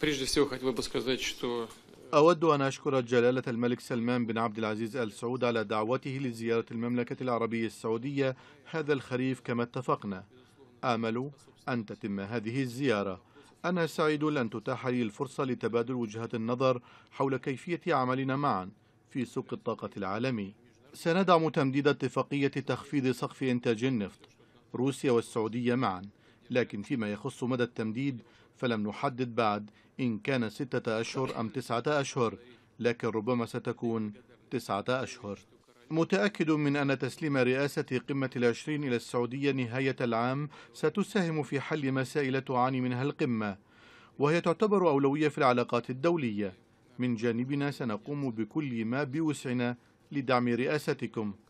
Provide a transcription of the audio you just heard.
Э, أود أن أشكر جلالة الملك سلمان بن عبد العزيز آل سعود على دعوته لزيارة المملكة العربية السعودية هذا الخريف كما اتفقنا آمل أن تتم هذه الزيارة أنا سعيد لأن تتاح لي الفرصة لتبادل وجهات النظر حول كيفية عملنا معا في سوق الطاقة العالمي سندعم تمديد اتفاقية تخفيض سقف إنتاج النفط روسيا والسعودية معا لكن فيما يخص مدى التمديد فلم نحدد بعد إن كان ستة أشهر أم تسعة أشهر لكن ربما ستكون تسعة أشهر متأكد من أن تسليم رئاسة قمة العشرين إلى السعودية نهاية العام ستساهم في حل مسائل تعاني منها القمة وهي تعتبر أولوية في العلاقات الدولية من جانبنا سنقوم بكل ما بوسعنا لدعم رئاستكم